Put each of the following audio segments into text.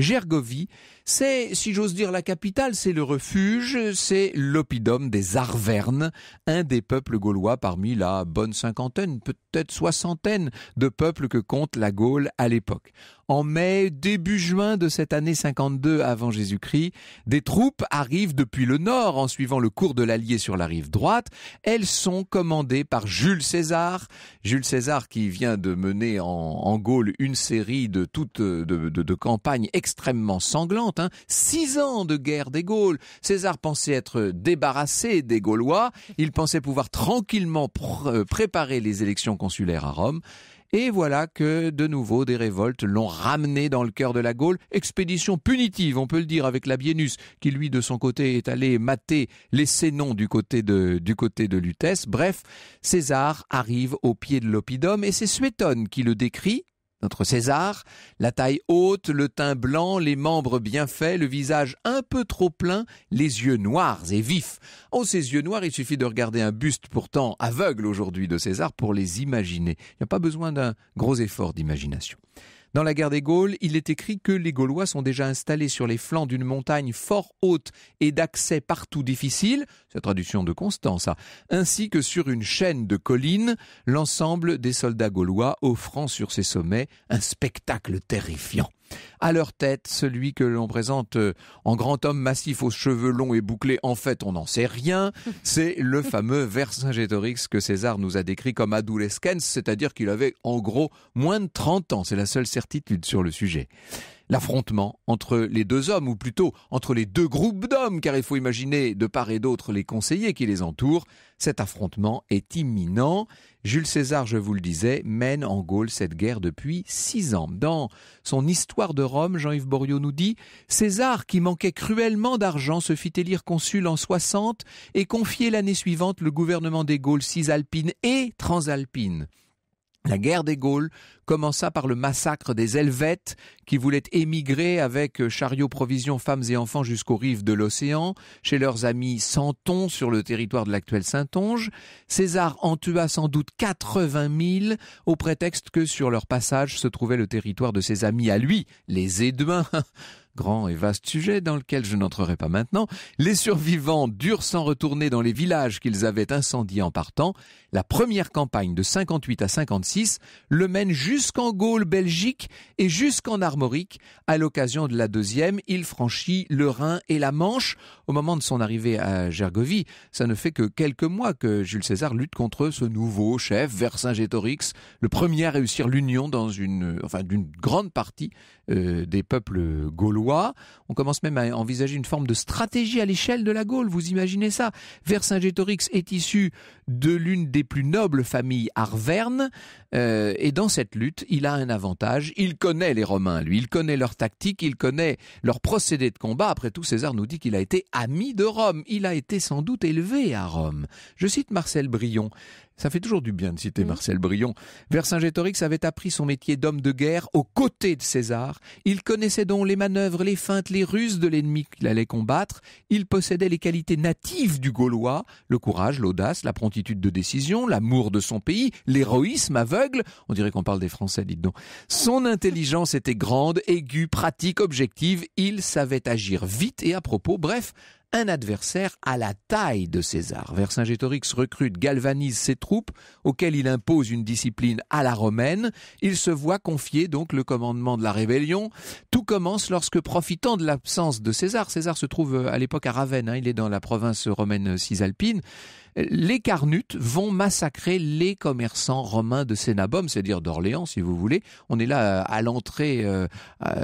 Gergovie, c'est, si j'ose dire, la capitale, c'est le refuge, c'est l'oppidum des Arvernes, un des peuples gaulois parmi la bonne cinquantaine, peut-être soixantaine de peuples que compte la Gaule à l'époque. En mai, début juin de cette année 52 avant Jésus-Christ, des troupes arrivent depuis le nord en suivant le cours de l'Allier sur la rive droite. Elles sont commandées par Jules César. Jules César qui vient de mener en, en Gaule une série de toutes de, campagnes extrêmement sanglantes. Hein. Six ans de guerre des Gaules. César pensait être débarrassé des Gaulois. Il pensait pouvoir tranquillement euh, préparer les élections consulaires à Rome. Et voilà que de nouveau des révoltes l'ont ramené dans le cœur de la Gaule. Expédition punitive, on peut le dire, avec la Labienus, qui lui de son côté est allé mater les Sénons du côté de, du côté de Lutèce. Bref, César arrive au pied de l'Oppidum et c'est Suétone qui le décrit notre César, la taille haute, le teint blanc, les membres bien faits, le visage un peu trop plein, les yeux noirs et vifs. Oh, ces yeux noirs, il suffit de regarder un buste pourtant aveugle aujourd'hui de César pour les imaginer. Il n'y a pas besoin d'un gros effort d'imagination. Dans la guerre des Gaules, il est écrit que les Gaulois sont déjà installés sur les flancs d'une montagne fort haute et d'accès partout difficile, c'est traduction de Constance, hein, ainsi que sur une chaîne de collines, l'ensemble des soldats gaulois offrant sur ces sommets un spectacle terrifiant. À leur tête, celui que l'on présente euh, en grand homme massif aux cheveux longs et bouclés, en fait, on n'en sait rien, c'est le fameux Vercingétorix que César nous a décrit comme Adulescens, c'est-à-dire qu'il avait en gros moins de 30 ans. C'est la seule certitude sur le sujet l'affrontement entre les deux hommes, ou plutôt entre les deux groupes d'hommes, car il faut imaginer de part et d'autre les conseillers qui les entourent. Cet affrontement est imminent. Jules César, je vous le disais, mène en Gaule cette guerre depuis six ans. Dans son Histoire de Rome, Jean-Yves Borio nous dit César, qui manquait cruellement d'argent, se fit élire consul en 60 et confiait l'année suivante le gouvernement des Gaules cisalpines et transalpines. La guerre des Gaules commença par le massacre des Helvètes qui voulaient émigrer avec euh, chariots, provisions, femmes et enfants jusqu'aux rives de l'océan, chez leurs amis Santons sur le territoire de l'actuel Saintonge. César en tua sans doute 80 000 au prétexte que sur leur passage se trouvait le territoire de ses amis à lui, les Éduins. grand et vaste sujet dans lequel je n'entrerai pas maintenant, les survivants durent s'en retourner dans les villages qu'ils avaient incendiés en partant. La première campagne de 58 à 56 le mène jusqu'en Gaule, Belgique et jusqu'en Armorique. À l'occasion de la deuxième, il franchit le Rhin et la Manche. Au moment de son arrivée à Gergovie, ça ne fait que quelques mois que Jules César lutte contre ce nouveau chef, Vercingétorix, le premier à réussir l'union dans une, enfin, d'une grande partie euh, des peuples gaulois. On commence même à envisager une forme de stratégie à l'échelle de la Gaule, vous imaginez ça Vercingétorix est issu de l'une des plus nobles familles arvernes, euh, et dans cette lutte, il a un avantage, il connaît les Romains, lui, il connaît leurs tactiques, il connaît leurs procédés de combat. Après tout, César nous dit qu'il a été ami de Rome, il a été sans doute élevé à Rome. Je cite Marcel Brion, ça fait toujours du bien de citer mm. Marcel Brion. Vercingétorix avait appris son métier d'homme de guerre aux côtés de César. Il connaissait donc les manœuvres, les feintes, les ruses de l'ennemi qu'il allait combattre. Il possédait les qualités natives du Gaulois, le courage, l'audace, la promptitude de décision, l'amour de son pays, l'héroïsme aveugle. On dirait qu'on parle des Français, dites donc. Son intelligence était grande, aiguë, pratique, objective. Il savait agir vite et à propos. Bref, un adversaire à la taille de César. Vercingétorix recrute, galvanise ses troupes, auxquelles il impose une discipline à la romaine. Il se voit confier donc le commandement de la rébellion. Tout commence lorsque, profitant de l'absence de César, César se trouve euh, à l'époque à Ravenne, hein, il est dans la province romaine cisalpine, les Carnutes vont massacrer les commerçants romains de Sénabom, c'est-à-dire d'Orléans, si vous voulez. On est là euh, à l'entrée, euh,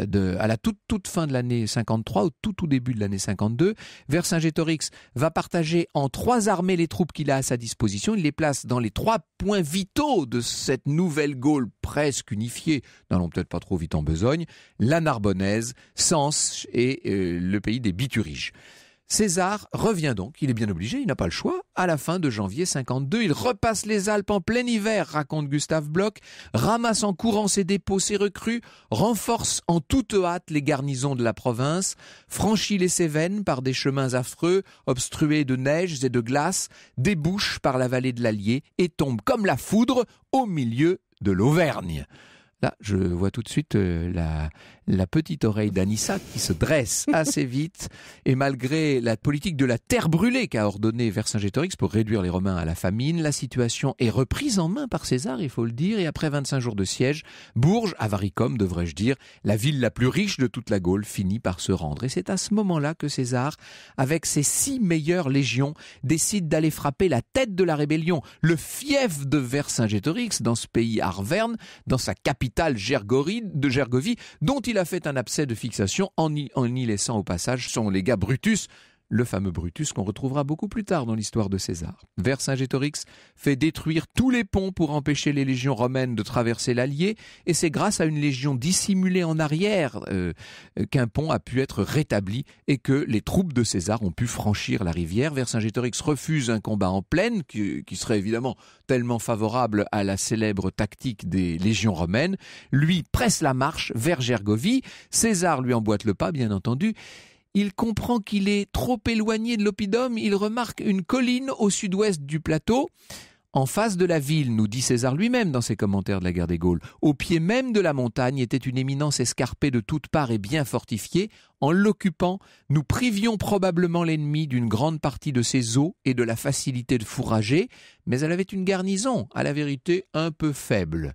de, à la toute, toute fin de l'année 53, au tout, tout début de l'année 52. Vercingétorix va partager en trois armées les troupes qu'il a à sa disposition. Il les place dans les trois points vitaux de cette nouvelle Gaule presque unifiée, n'allons peut-être pas trop vite en besogne, la Narbonnaise, Sens et euh, le pays des Bituriges. César revient donc, il est bien obligé, il n'a pas le choix. À la fin de janvier 52, il repasse les Alpes en plein hiver, raconte Gustave Bloch, ramasse en courant ses dépôts, ses recrues, renforce en toute hâte les garnisons de la province, franchit les Cévennes par des chemins affreux, obstrués de neiges et de glaces, débouche par la vallée de l'Allier et tombe comme la foudre au milieu de l'Auvergne. Là, je vois tout de suite euh, la, la petite oreille d'Anissa qui se dresse assez vite. Et malgré la politique de la terre brûlée qu'a ordonnée Vercingétorix pour réduire les Romains à la famine, la situation est reprise en main par César, il faut le dire. Et après 25 jours de siège, Bourges, Avaricum devrais-je dire, la ville la plus riche de toute la Gaule, finit par se rendre. Et c'est à ce moment-là que César, avec ses six meilleures légions, décide d'aller frapper la tête de la rébellion, le fief de Vercingétorix, dans ce pays Arverne, dans sa capitale de Gergovie, dont il il a fait un abcès de fixation en y, en y laissant au passage son légat Brutus, le fameux Brutus qu'on retrouvera beaucoup plus tard dans l'histoire de César. Vercingétorix fait détruire tous les ponts pour empêcher les légions romaines de traverser l'Allier, et c'est grâce à une légion dissimulée en arrière euh, qu'un pont a pu être rétabli et que les troupes de César ont pu franchir la rivière. Vercingétorix refuse un combat en pleine qui serait évidemment tellement favorable à la célèbre tactique des légions romaines. Lui presse la marche vers Gergovie, César lui emboîte le pas, bien entendu, il comprend qu'il est trop éloigné de l'oppidum, il remarque une colline au sud-ouest du plateau, en face de la ville, nous dit César lui-même dans ses commentaires de la guerre des Gaules. Au pied même de la montagne était une éminence escarpée de toutes parts et bien fortifiée. En l'occupant, nous privions probablement l'ennemi d'une grande partie de ses eaux et de la facilité de fourrager, mais elle avait une garnison, à la vérité un peu faible.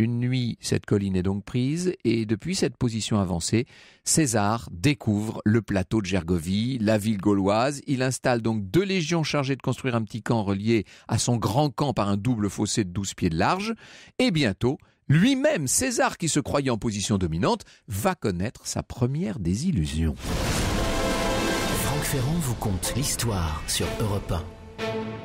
Une nuit, cette colline est donc prise, et depuis cette position avancée, César découvre le plateau de Gergovie, la ville gauloise. Il installe donc deux légions chargées de construire un petit camp relié à son grand camp par un double fossé de 12 pieds de large, et bientôt, lui-même, César, qui se croyait en position dominante, va connaître sa première désillusion. Franck Ferrand vous conte l'histoire sur Europe 1.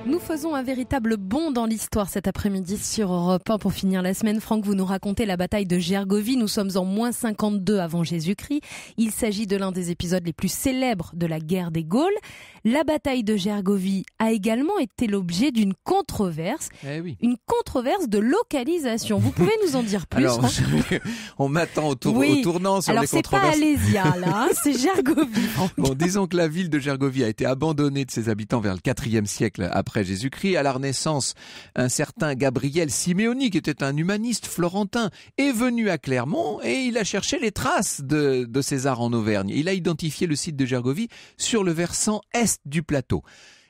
Nous faisons un véritable bond dans l'histoire cet après-midi sur Europe 1 pour finir la semaine. Franck, vous nous racontez la bataille de Gergovie. Nous sommes en moins 52 avant Jésus-Christ. Il s'agit de l'un des épisodes les plus célèbres de la guerre des Gaules. La bataille de Gergovie a également été l'objet d'une controverse. Eh Une controverse de localisation. Vous pouvez nous en dire plus on m'attend au, tournant sur Alors, les controverses. Alors c'est pas Alésia là, hein, c'est Gergovie. bon, disons que la ville de Gergovie a été abandonnée de ses habitants vers le 4e siècle après après Jésus-Christ. À la Renaissance, un certain Gabriel Simeoni, qui était un humaniste florentin, est venu à Clermont et il a cherché les traces de, de César en Auvergne. Il a identifié le site de Gergovie sur le versant est du plateau.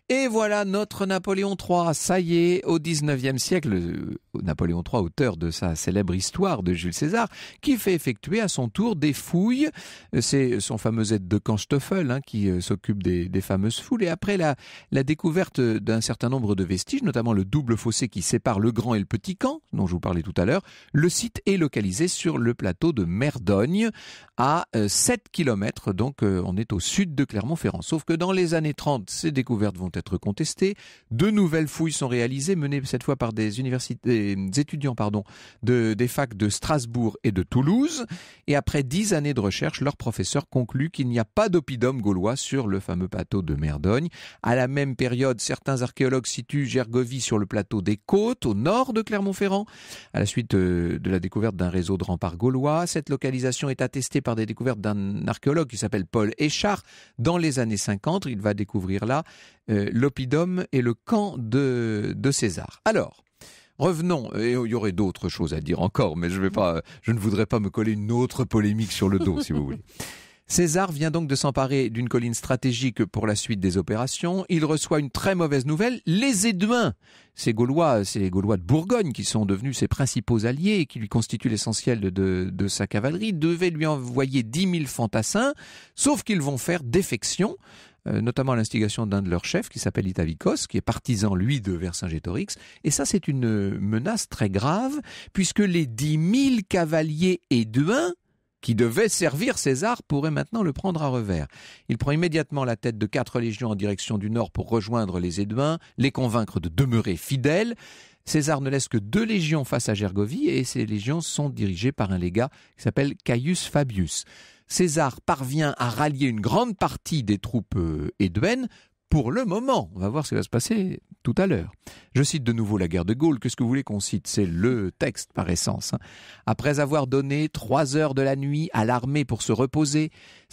Et voilà notre Napoléon III. Ça y est, au 19e siècle, euh, Napoléon III, auteur de sa célèbre histoire de Jules César, qui fait effectuer à son tour des fouilles. Euh, c'est son fameux aide de camp Stoffel hein, qui euh, s'occupe des, fameuses foules. Et après la, la découverte d'un certain nombre de vestiges, notamment le double fossé qui sépare le grand et le petit camp, dont je vous parlais tout à l'heure, le site est localisé sur le plateau de Merdogne, à 7 km. Donc on est au sud de Clermont-Ferrand. Sauf que dans les années 30, ces découvertes vont être contestées. De nouvelles fouilles sont réalisées, menées cette fois par des, étudiants pardon, de, des facs de Strasbourg et de Toulouse. Et après dix années de recherche, leur professeur conclut qu'il n'y a pas d'oppidum gaulois sur le fameux plateau de Merdogne. À la même période, certains archéologues situent Gergovie sur le plateau des Côtes, au nord de Clermont-Ferrand, à la suite euh, de la découverte d'un réseau de remparts gaulois. Cette localisation est attestée par des découvertes d'un archéologue qui s'appelle Paul Échard dans les années 50. Il va découvrir là euh, L'Opidum l'oppidum et le camp de, de César. Alors, Revenons, et il y aurait d'autres choses à dire encore, mais je, ne voudrais pas me coller une autre polémique sur le dos, si vous voulez. César vient donc de s'emparer d'une colline stratégique pour la suite des opérations. Il reçoit une très mauvaise nouvelle. Les Éduins, ces Gaulois, ces Gaulois de Bourgogne qui sont devenus ses principaux alliés et qui lui constituent l'essentiel de, sa cavalerie, devaient lui envoyer dix mille fantassins, sauf qu'ils vont faire défection euh, notamment à l'instigation d'un de leurs chefs qui s'appelle Itavikos, qui est partisan, lui, de Vercingétorix. Et ça, c'est une euh, menace très grave, puisque les dix mille cavaliers éduins qui devaient servir César pourraient maintenant le prendre à revers. Il prend immédiatement la tête de quatre légions en direction du nord pour rejoindre les éduins, les convaincre de demeurer fidèles. César ne laisse que deux légions face à Gergovie et ces légions sont dirigées par un légat qui s'appelle Caius Fabius. César parvient à rallier une grande partie des troupes euh, éduennes pour le moment. On va voir ce qui va se passer tout à l'heure. Je cite de nouveau la guerre de Gaulle. Qu'est-ce que vous voulez qu'on cite C'est le texte par essence. Hein. Après avoir donné trois heures de la nuit à l'armée pour se reposer,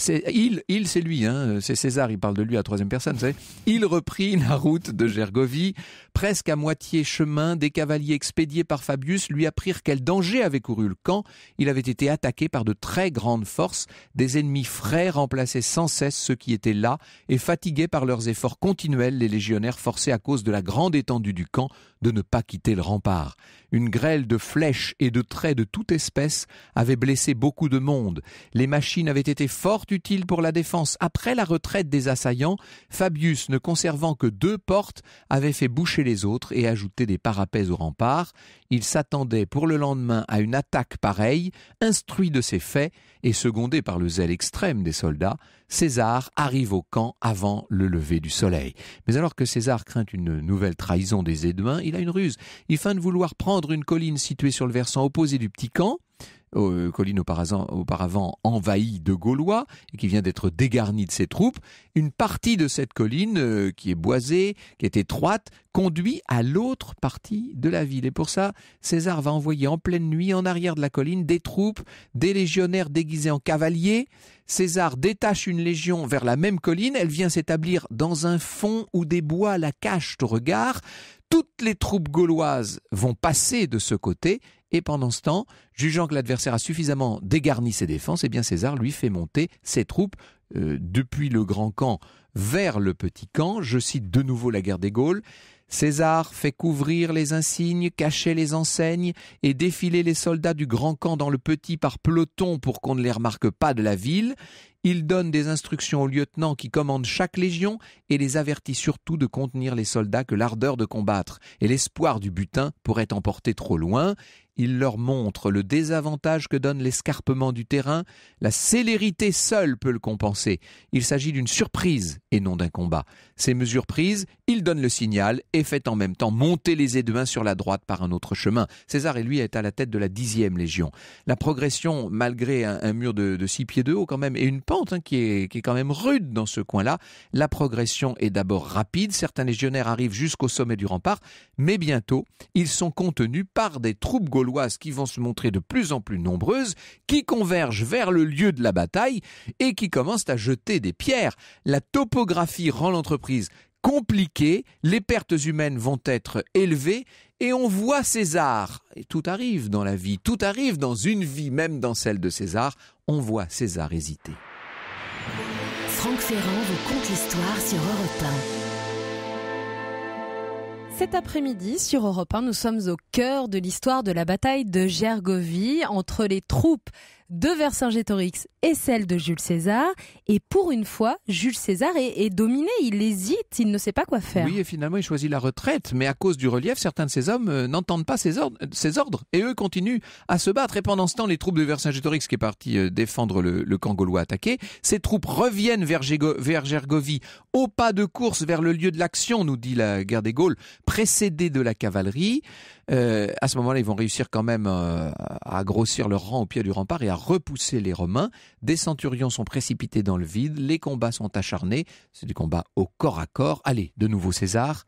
il, c'est lui, hein, c'est César, il parle de lui à troisième personne, c'est il reprit la route de Gergovie, presque à moitié chemin, des cavaliers expédiés par Fabius lui apprirent quel danger avait couru le camp, il avait été attaqué par de très grandes forces, des ennemis frais remplaçaient sans cesse ceux qui étaient là, et fatigués par leurs efforts continuels, les légionnaires forcés à cause de la grande étendue du camp de ne pas quitter le rempart. Une grêle de flèches et de traits de toute espèce avait blessé beaucoup de monde. Les machines avaient été fort utiles pour la défense. Après la retraite des assaillants, Fabius, ne conservant que deux portes, avait fait boucher les autres et ajouté des parapets au rempart. Il s'attendait pour le lendemain à une attaque pareille, instruit de ces faits et secondé par le zèle extrême des soldats, César arrive au camp avant le lever du soleil. Mais alors que César craint une nouvelle trahison des Édouins, il a une ruse. Il feint de vouloir prendre une colline située sur le versant opposé du petit camp, euh, colline auparavant, envahie de Gaulois et qui vient d'être dégarnie de ses troupes, une partie de cette colline euh, qui est boisée, qui est étroite, conduit à l'autre partie de la ville. Et pour ça, César va envoyer en pleine nuit, en arrière de la colline, des troupes, des légionnaires déguisés en cavaliers. César détache une légion vers la même colline, elle vient s'établir dans un fond où des bois la cachent au regard. Toutes les troupes gauloises vont passer de ce côté et pendant ce temps, jugeant que l'adversaire a suffisamment dégarni ses défenses, eh bien César lui fait monter ses troupes euh, depuis le grand camp vers le petit camp. Je cite de nouveau la guerre des Gaules. César fait couvrir les insignes, cacher les enseignes et défiler les soldats du grand camp dans le petit par peloton pour qu'on ne les remarque pas de la ville. Il donne des instructions aux lieutenants qui commandent chaque légion et les avertit surtout de contenir les soldats que l'ardeur de combattre et l'espoir du butin pourraient emporter trop loin. Il leur montre le désavantage que donne l'escarpement du terrain. La célérité seule peut le compenser. Il s'agit d'une surprise et non d'un combat. Ces mesures prises, il donne le signal et fait en même temps monter les Édouins sur la droite par un autre chemin. César et lui est à la tête de la dixième légion. La progression, malgré un, mur de, six pieds de haut quand même et une pente hein, qui, est, qui est quand même rude dans ce coin-là, la progression est d'abord rapide. Certains légionnaires arrivent jusqu'au sommet du rempart, mais bientôt ils sont contenus par des troupes gauches qui vont se montrer de plus en plus nombreuses, qui convergent vers le lieu de la bataille et qui commencent à jeter des pierres. La topographie rend l'entreprise compliquée, les pertes humaines vont être élevées et on voit César. Et tout arrive dans la vie, tout arrive dans une vie, même dans celle de César, on voit César hésiter. Franck Ferrand vous conte l'histoire sur Europe cet après-midi, sur Europe 1, nous sommes au cœur de l'histoire de la bataille de Gergovie entre les troupes de Vercingétorix et celle de Jules César. Et pour une fois, Jules César est, dominé, il hésite, il ne sait pas quoi faire. Oui, et finalement, il choisit la retraite. Mais à cause du relief, certains de ses hommes euh, n'entendent pas euh, ses ordres, et eux continuent à se battre. Et pendant ce temps, les troupes de Vercingétorix, qui est parti euh, défendre le, camp gaulois attaqué, ces troupes reviennent vers, vers Gergovie, au pas de course vers le lieu de l'action, nous dit la guerre des Gaules, précédée de la cavalerie. Euh, à ce moment-là, ils vont réussir quand même euh, à grossir leur rang au pied du rempart et à repousser les Romains. Des centurions sont précipités dans le vide, les combats sont acharnés, c'est du combat au corps à corps. Allez, de nouveau César,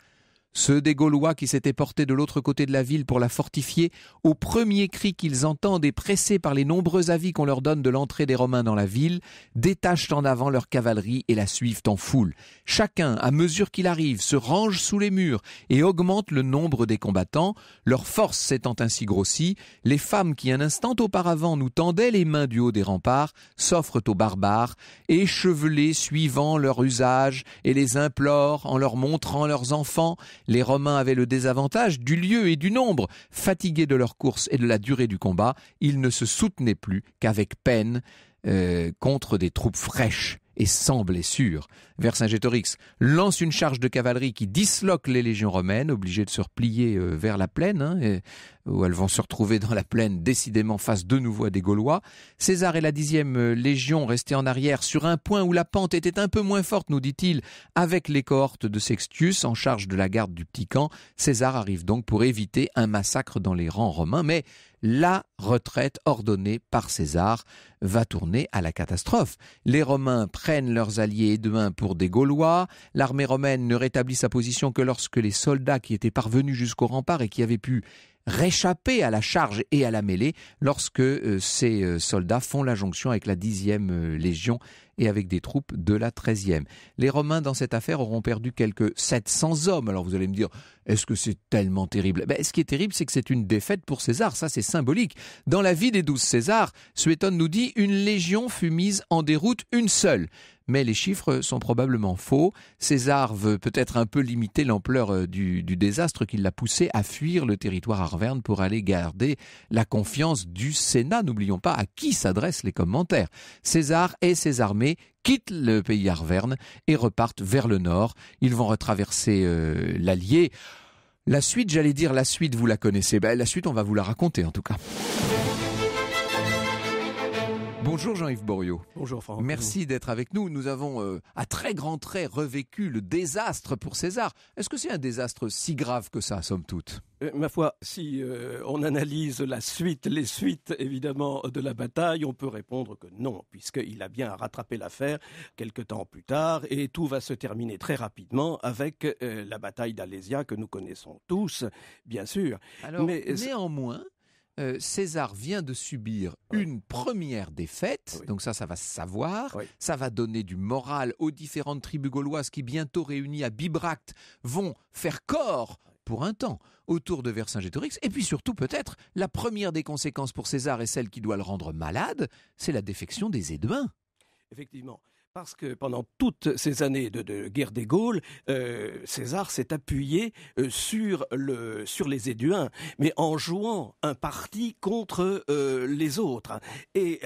ceux des Gaulois qui s'étaient portés de l'autre côté de la ville pour la fortifier, au premier cri qu'ils entendent et pressés par les nombreux avis qu'on leur donne de l'entrée des Romains dans la ville, détachent en avant leur cavalerie et la suivent en foule. Chacun, à mesure qu'il arrive, se range sous les murs et augmente le nombre des combattants, leur force s'étant ainsi grossie, les femmes qui un instant auparavant nous tendaient les mains du haut des remparts s'offrent aux barbares, échevelées suivant leur usage, et les implorent en leur montrant leurs enfants, les Romains avaient le désavantage du lieu et du nombre. Fatigués de leur course et de la durée du combat, ils ne se soutenaient plus qu'avec peine euh, contre des troupes fraîches et sans blessure. Vercingétorix lance une charge de cavalerie qui disloque les légions romaines, obligées de se replier euh, vers la plaine, hein, et, où elles vont se retrouver dans la plaine décidément face de nouveau à des Gaulois. César et la dixième euh, légion restaient en arrière sur un point où la pente était un peu moins forte, nous dit-il, avec les cohortes de Sextius en charge de la garde du petit camp. César arrive donc pour éviter un massacre dans les rangs romains, mais la retraite ordonnée par César va tourner à la catastrophe. Les Romains prennent leurs alliés et demain. pour des Gaulois. L'armée romaine ne rétablit sa position que lorsque les soldats qui étaient parvenus jusqu'au rempart et qui avaient pu réchapper à la charge et à la mêlée lorsque euh, ces euh, soldats font la jonction avec la dixième euh, Légion et avec des troupes de la 13e. Les Romains, dans cette affaire, auront perdu quelques 700 hommes. Alors vous allez me dire, est-ce que c'est tellement terrible eh ben, Ce qui est terrible, c'est que c'est une défaite pour César, ça c'est symbolique. Dans la vie des douze Césars, Suétone nous dit, une légion fut mise en déroute, une seule mais les chiffres sont probablement faux. César veut peut-être un peu limiter l'ampleur euh, du, désastre qui l'a poussé à fuir le territoire arverne pour aller garder la confiance du Sénat. N'oublions pas à qui s'adressent les commentaires. César et ses armées quittent le pays arverne et repartent vers le nord. Ils vont retraverser euh, l'Allier. La suite, j'allais dire la suite, vous la connaissez. Ben, la suite, on va vous la raconter en tout cas. Bonjour Jean-Yves Boriot. Bonjour Franck. Merci d'être avec nous. Nous avons euh, à très grand trait revécu le désastre pour César. Est-ce que c'est un désastre si grave que ça, somme toute euh, Ma foi, si euh, on analyse la suite, les suites évidemment de la bataille, on peut répondre que non, puisqu'il a bien rattrapé l'affaire quelque temps plus tard et tout va se terminer très rapidement avec la bataille d'Alésia que nous connaissons tous, bien sûr. Alors, Mais, néanmoins, euh, César vient de subir une première défaite, donc ça, ça va se savoir, ça va donner du moral aux différentes tribus gauloises qui, bientôt réunies à Bibracte, vont faire corps pour un temps autour de Vercingétorix, et puis surtout peut-être, la première des conséquences pour César et celle qui doit le rendre malade, c'est la défection des Édouins. Effectivement. Parce que pendant toutes ces années de, guerre des Gaules, euh, César s'est appuyé euh, sur, le, sur les Éduins, mais en jouant un parti contre euh, les autres. Et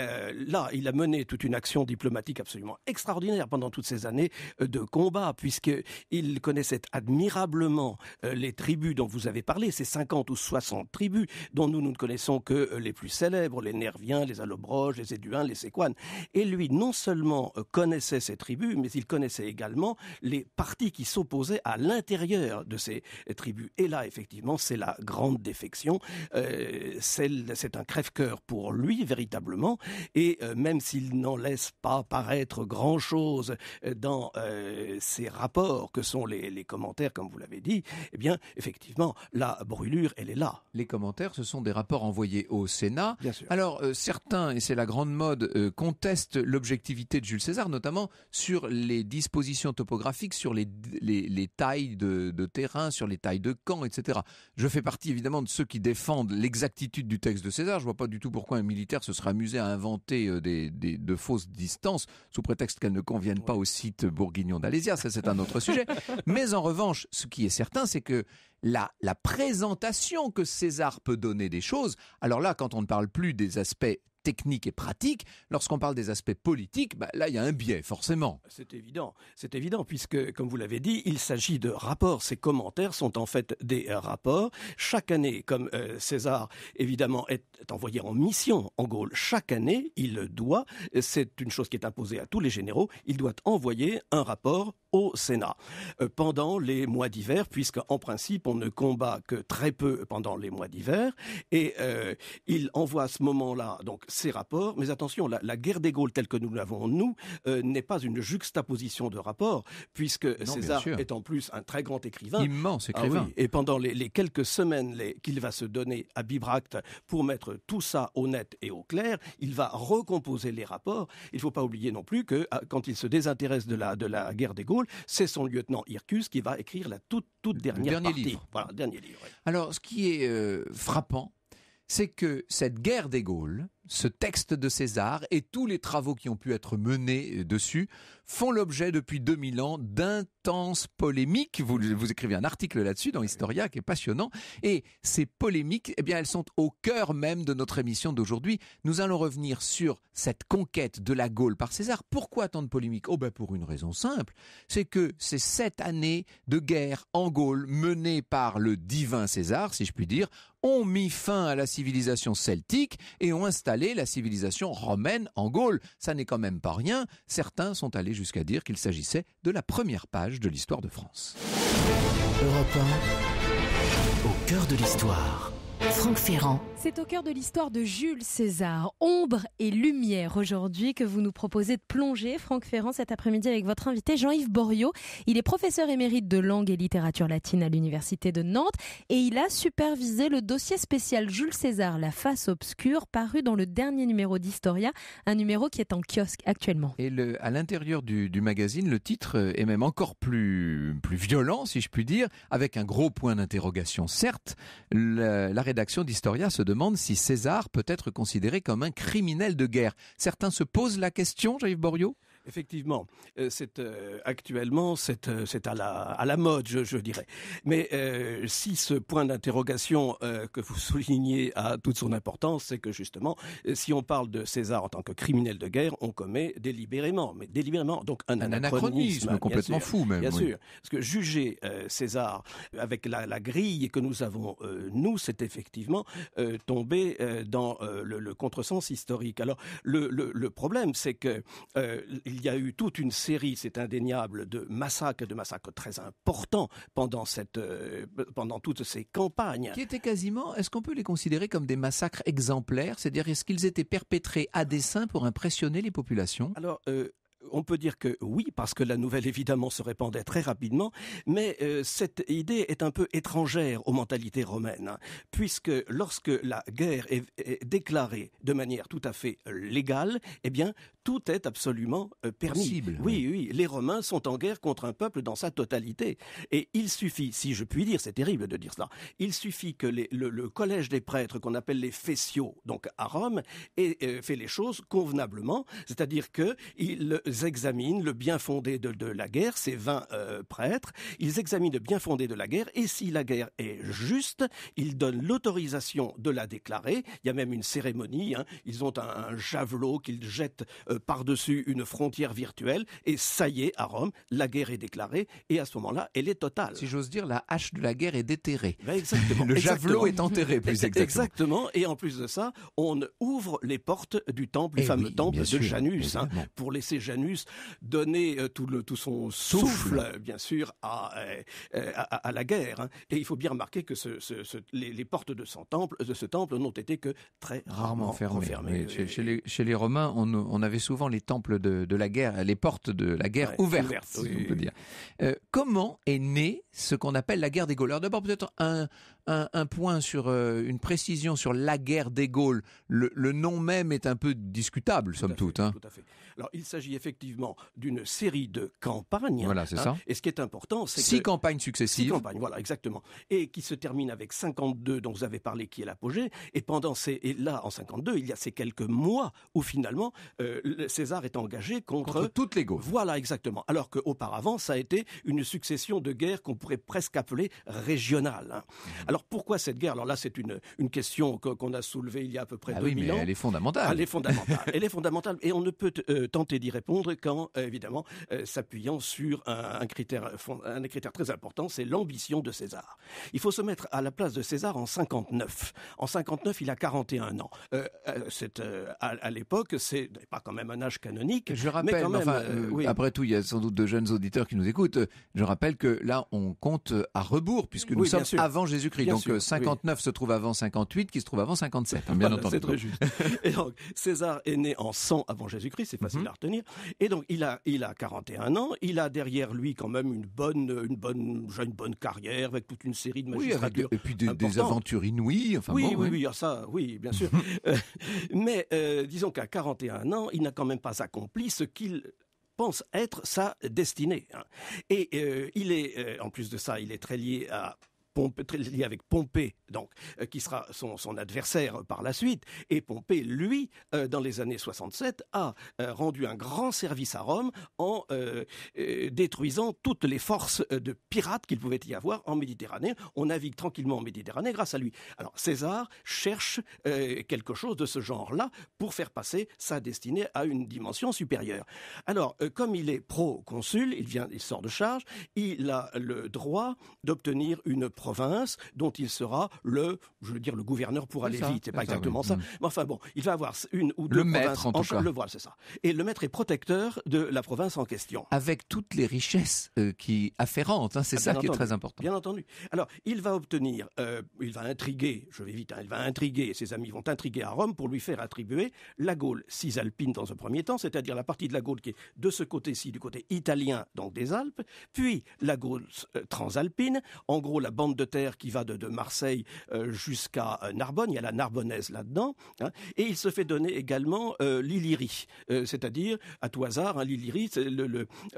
là, il a mené toute une action diplomatique absolument extraordinaire pendant toutes ces années de combat, puisqu'il connaissait admirablement les tribus dont vous avez parlé, ces 50 ou 60 tribus dont nous, nous ne connaissons que les plus célèbres, les Nerviens, les Allobroges, les Éduins, les Séquanes. Et lui, non seulement connaît connaissait ces tribus, mais il connaissait également les partis qui s'opposaient à l'intérieur de ces tribus. Et là, effectivement, c'est la grande défection. Euh, c'est un crève-cœur pour lui, véritablement. Et euh, même s'il n'en laisse pas paraître grand-chose euh, dans euh, ces rapports que sont les, commentaires, comme vous l'avez dit, eh bien, effectivement, la brûlure, elle est là. Les commentaires, ce sont des rapports envoyés au Sénat. Alors, certains, et c'est la grande mode, contestent l'objectivité de Jules César, notamment sur les dispositions topographiques, sur les, tailles de, terrain, sur les tailles de camps, etc. Je fais partie évidemment de ceux qui défendent l'exactitude du texte de César. Je vois pas du tout pourquoi un militaire se serait amusé à inventer euh, des, de fausses distances sous prétexte qu'elles ne conviennent pas au site bourguignon d'Alésia. Ça, c'est un autre sujet. Mais en revanche, ce qui est certain, c'est que la présentation que César peut donner des choses, alors là, quand on ne parle plus des aspects technique et pratique. Lorsqu'on parle des aspects politiques, bah, là, il y a un biais, forcément. C'est évident, c'est évident, puisque, comme vous l'avez dit, il s'agit de rapports. Ces commentaires sont en fait des rapports. Chaque année, comme euh, César, évidemment, est envoyé en mission en Gaule, chaque année, il doit, c'est une chose qui est imposée à tous les généraux, il doit envoyer un rapport au Sénat euh, pendant les mois d'hiver, puisque en principe on ne combat que très peu pendant les mois d'hiver, et euh, il envoie à ce moment-là donc ses rapports. Mais attention, la, guerre des Gaules telle que nous l'avons nous euh, n'est pas une juxtaposition de rapports, puisque César est en plus un très grand écrivain, immense ah écrivain. et pendant les, quelques semaines qu'il va se donner à Bibracte pour mettre tout ça au net et au clair, il va recomposer les rapports. Il ne faut pas oublier non plus que ah, quand il se désintéresse de la de la guerre des Gaules c'est son lieutenant Hircus qui va écrire la toute, toute dernière Alors, ce qui est euh, frappant, c'est que cette guerre des Gaules, ce texte de César et tous les travaux qui ont pu être menés dessus font l'objet depuis 2000 ans d'intenses polémiques. Vous, vous écrivez un article là-dessus dans Historia qui est passionnant. Et ces polémiques, eh bien, elles sont au cœur même de notre émission d'aujourd'hui. Nous allons revenir sur cette conquête de la Gaule par César. Pourquoi tant de polémiques Oh ben pour une raison simple, c'est que ces sept années de guerre en Gaule menées par le divin César, si je puis dire, ont mis fin à la civilisation celtique et ont installé la civilisation romaine en Gaule. Ça n'est quand même pas rien. Certains sont allés jusqu'à dire qu'il s'agissait de la première page de l'histoire de France. au cœur de l'histoire. Franck Ferrand. C'est au cœur de l'histoire de Jules César, ombre et lumière aujourd'hui que vous nous proposez de plonger, Franck Ferrand, cet après-midi avec votre invité Jean-Yves Boriot. Il est professeur émérite de langue et littérature latine à l'Université de Nantes et il a supervisé le dossier spécial Jules César, la face obscure, paru dans le dernier numéro d'Historia, un numéro qui est en kiosque actuellement. Et à l'intérieur du, magazine, le titre est même encore plus, plus violent, si je puis dire, avec un gros point d'interrogation. Certes, rédaction d'Historia se demande si César peut être considéré comme un criminel de guerre. Certains se posent la question, jean Borio Effectivement, euh, c'est euh, actuellement c'est euh, à la mode, je, dirais. Mais si ce point d'interrogation que vous soulignez a toute son importance, c'est que justement, si on parle de César en tant que criminel de guerre, on commet délibérément, mais délibérément, donc un, anachronisme, complètement fou même. Bien sûr, parce que juger César avec la, grille que nous avons nous, c'est effectivement tomber dans le, contresens historique. Alors le, problème, c'est que il y a eu toute une série, c'est indéniable, de massacres, de massacres très importants pendant, cette, euh, pendant toutes ces campagnes. Qui étaient quasiment, est-ce qu'on peut les considérer comme des massacres exemplaires C'est-à-dire, est-ce qu'ils étaient perpétrés à dessein pour impressionner les populations Alors, euh, on peut dire que oui, parce que la nouvelle évidemment se répandait très rapidement, mais euh, cette idée est un peu étrangère aux mentalités romaines, hein, puisque lorsque la guerre est, déclarée de manière tout à fait légale, eh bien tout est absolument euh, permis. oui, oui, les Romains sont en guerre contre un peuple dans sa totalité. Et il suffit, si je puis dire, c'est terrible de dire cela, il suffit que le, collège des prêtres qu'on appelle les fessiaux, donc à Rome, ait euh, fait les choses convenablement, c'est-à-dire qu'ils examinent le bien fondé de, la guerre, ces 20 euh, prêtres, ils examinent le bien fondé de la guerre, et si la guerre est juste, ils donnent l'autorisation de la déclarer, il y a même une cérémonie, hein. ils ont un, javelot qu'ils jettent par-dessus une frontière virtuelle, et ça y est, à Rome, la guerre est déclarée, et à ce moment-là, elle est totale. Si j'ose dire, la hache de la guerre est déterrée. Ben, exactement. le javelot est enterré, plus exactement. et en plus de ça, on ouvre les portes du temple, le eh fameux temple de Janus, hein, pour laisser Janus donner euh, tout, le, tout son souffle, bien sûr, euh, euh, à, à, la guerre. Hein. Et il faut bien remarquer que les, portes de, son temple, de ce temple n'ont été que très rarement, fermées. chez, les, Romains, on, on avait souvent les temples de, la guerre, les portes de la guerre ouvertes, si on peut dire. Euh, comment est né ce qu'on appelle la guerre des Gaules d'abord peut-être un, point sur euh, une précision sur la guerre des Gaules. Le, nom même est un peu discutable, somme toute. Hein. à fait. Alors il s'agit effectivement d'une série de campagnes. Voilà, c'est hein, ça. Et ce qui est important, c'est six campagnes successives. Six campagnes, voilà, exactement. Et qui se termine avec 52 dont vous avez parlé, qui est l'apogée. Et pendant ces et là en 52, il y a ces quelques mois où finalement euh, César est engagé contre, toutes les Gaules. Voilà exactement. Alors qu'auparavant, ça a été une succession de guerres qu'on pourrait presque appeler régionales. Hein. Mmh. Alors pourquoi cette guerre Alors là, c'est une question qu'on a soulevée il y a à peu près ah 2000 oui, ans. Elle est fondamentale. Elle est fondamentale. elle est fondamentale et on ne peut euh, tenter d'y répondre qu'en euh, évidemment euh, s'appuyant sur un, critère un critère très important, c'est l'ambition de César. Il faut se mettre à la place de César en 59. En 59, il a 41 ans. à, à l'époque, c'est pas comme même un âge canonique. Je rappelle, euh, euh, après tout, il y a sans doute de jeunes auditeurs qui nous écoutent. Je rappelle que là, on compte à rebours puisque nous sommes avant Jésus-Christ. Donc 59 euh, se trouve avant 58, qui se trouve avant 57. Hein, bien entendu. C'est très juste. Et donc, César est né en 100 avant Jésus-Christ, c'est facile mhm. à retenir. Et donc, il a, il a 41 ans. Il a derrière lui quand même une bonne, une bonne, une bonne carrière avec toute une série de magistratures. et puis des, aventures inouïes. Enfin, oui, bon, oui, oui, ah, ça, oui, bien sûr. mais disons qu'à 41 ans, il quand même pas accompli ce qu'il pense être sa destinée. Hein. Et euh, il est, euh, en plus de ça, il est très lié à Pompe, très lié avec Pompée donc, euh, qui sera son, adversaire par la suite. Et Pompée, lui, euh, dans les années 67, a euh, rendu un grand service à Rome en détruisant toutes les forces de pirates qu'il pouvait y avoir en Méditerranée. On navigue tranquillement en Méditerranée grâce à lui. Alors, César cherche quelque chose de ce genre-là pour faire passer sa destinée à une dimension supérieure. Alors, comme il est pro-consul, il il sort de charge, il a le droit d'obtenir une province dont il sera le, je veux dire, le gouverneur pour aller vite. C'est pas ah, exactement ça. Mm. Mais enfin bon, il va avoir une ou deux en, tout cas. Le voile c'est ça. Et le maître est protecteur de la province en question. Avec toutes les richesses euh, qui afférentes, hein, c'est ah, ça qui est très important. Bien entendu. Alors, il va obtenir, euh, il va intriguer, je vais vite, hein, il va intriguer, ses amis vont intriguer à Rome pour lui faire attribuer la Gaule cisalpine dans un premier temps, c'est-à-dire la partie de la Gaule qui est de ce côté-ci, du côté italien, donc des Alpes, puis la Gaule euh, transalpine, en gros la bande de terre qui va de Marseille euh, jusqu'à euh, Narbonne. Il y a la Narbonnaise là-dedans. Hein. et il se fait donner également euh, l'Illyrie, c'est-à-dire, à tout hasard, hein, l'Illyrie, c'est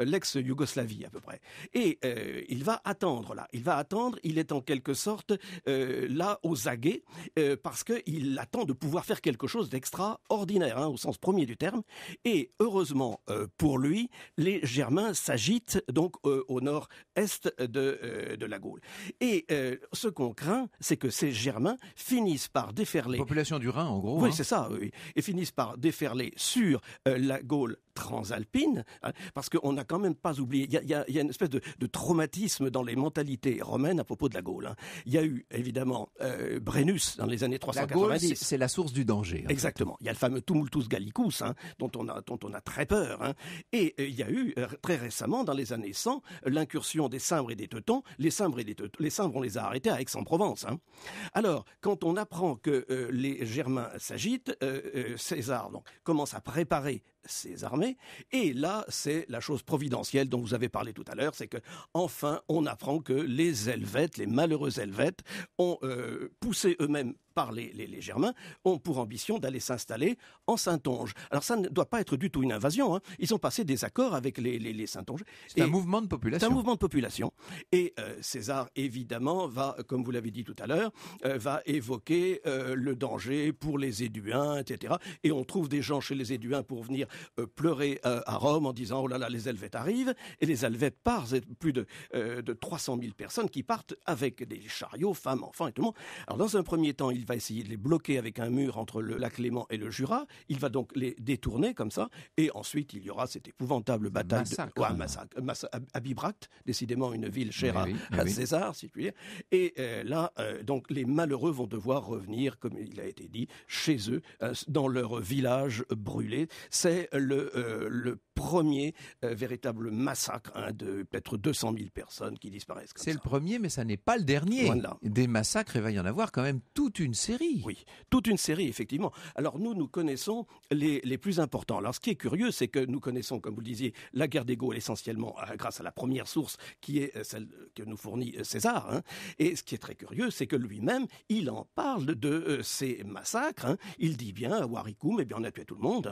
l'ex-Yougoslavie à peu près. Et il va attendre là. Il va attendre, il est en quelque sorte là aux aguets, parce qu'il attend de pouvoir faire quelque chose d'extraordinaire, hein, au sens premier du terme. Et heureusement pour lui, les Germains s'agitent donc au nord-est de, de la Gaule. Et ce qu'on craint, c'est que ces germains finissent par déferler. Population du Rhin, en gros. Oui, hein. c'est ça. Oui. Et finissent par déferler sur euh, la Gaule transalpine, hein, parce qu'on n'a quand même pas oublié, il y a, une espèce de, traumatisme dans les mentalités romaines à propos de la Gaule. Hein. Il y a eu évidemment euh, Brennus dans les années 390. C'est la source du danger. Exactement. Il y a le fameux tumultus gallicus hein, dont, on a, on a très peur. Et euh, il y a eu euh, très récemment, dans les années 100, l'incursion des cimbres et des teutons. Les cimbres, et des teutons, les cimbres on les a arrêtés à Aix-en-Provence. Alors, quand on apprend que les Germains s'agitent, César donc, commence à préparer ses armées. Et là, c'est la chose providentielle dont vous avez parlé tout à l'heure, c'est que enfin, on apprend que les Helvètes, les malheureux Helvètes, ont euh, poussé eux-mêmes par les, les, Germains, ont pour ambition d'aller s'installer en Saintonge. Alors ça ne doit pas être du tout une invasion. Hein. Ils ont passé des accords avec les, les, les C'est un mouvement de population. C'est un mouvement de population. Et euh, César, évidemment, va, comme vous l'avez dit tout à l'heure, euh, va évoquer euh, le danger pour les Éduins, etc. Et on trouve des gens chez les Éduins pour venir pleurer à Rome en disant « Oh là là, les Helvètes arrivent !» Et les Helvètes partent, plus de, 300 000 personnes qui partent avec des chariots, femmes, enfants et tout le monde. Alors dans un premier temps, il essayer de les bloquer avec un mur entre le lac Léman et le Jura. Il va donc les détourner comme ça. Et ensuite, il y aura cette épouvantable bataille. De... décidément une ville chère à, César, si tu veux. Et euh, là, euh, donc, les malheureux vont devoir revenir, comme il a été dit, chez eux, euh, dans leur village brûlé. C'est le, le premier euh, véritable massacre hein, de peut-être 200 000 personnes qui disparaissent. C'est le premier, mais ça n'est pas le dernier. Des massacres, il va y en avoir quand même toute une série. Oui, toute une série, effectivement. Alors nous, nous connaissons les, plus importants. Alors ce qui est curieux, c'est que nous connaissons, comme vous le disiez, la guerre des Gaules essentiellement euh, grâce à la première source qui est euh, celle que nous fournit César. Hein. Et ce qui est très curieux, c'est que lui-même, il en parle de ces massacres. Hein. Il dit bien à Waricum, mais eh bien on a tué tout le monde.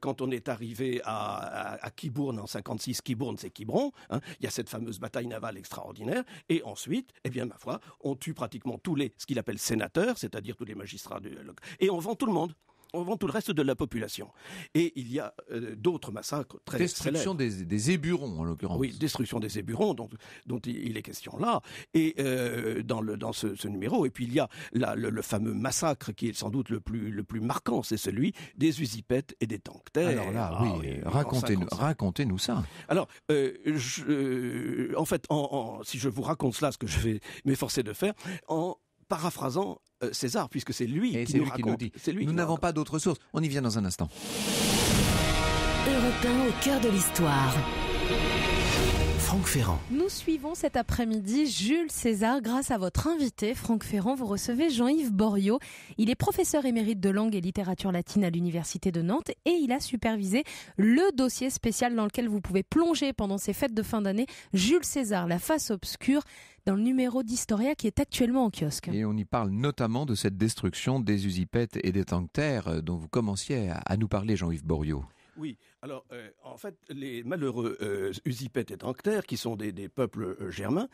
Quand on est arrivé à à, à, Kibourne en 56, Kibourne c'est Kibron hein. il y a cette fameuse bataille navale extraordinaire, et ensuite, eh bien ma foi, on tue pratiquement tous les, ce qu'il appelle sénateurs, c'est-à-dire tous les magistrats, du, et on vend tout le monde avant tout le reste de la population. Et il y a euh, d'autres massacres très Destruction des, éburons, en l'occurrence. Oui, destruction des éburons, dont, dont il est question là, et euh, dans, le, dans ce, numéro. Et puis il y a le, fameux massacre qui est sans doute le plus, le plus marquant, c'est celui des usipètes et des tanctères. Alors là, ah oui, racontez-nous racontez ça. Alors, euh, je, en fait, en, si je vous raconte cela, ce que je vais m'efforcer de faire, en paraphrasant euh, César, puisque c'est lui, qui, nous lui qui nous dit. Lui nous n'avons pas d'autres sources. On y vient dans un instant. au de l'histoire. Nous suivons cet après-midi Jules César grâce à votre invité Franck Ferrand. Vous recevez Jean-Yves Boriot. Il est professeur émérite de langue et littérature latine à l'université de Nantes et il a supervisé le dossier spécial dans lequel vous pouvez plonger pendant ces fêtes de fin d'année Jules César, la face obscure dans le numéro d'Historia qui est actuellement en kiosque. Et on y parle notamment de cette destruction des usipètes et des tanktères dont vous commenciez à nous parler Jean-Yves Boriot. Oui, alors euh, en fait, les malheureux euh, Usipètes et Drancter qui sont des, peuples euh, germains,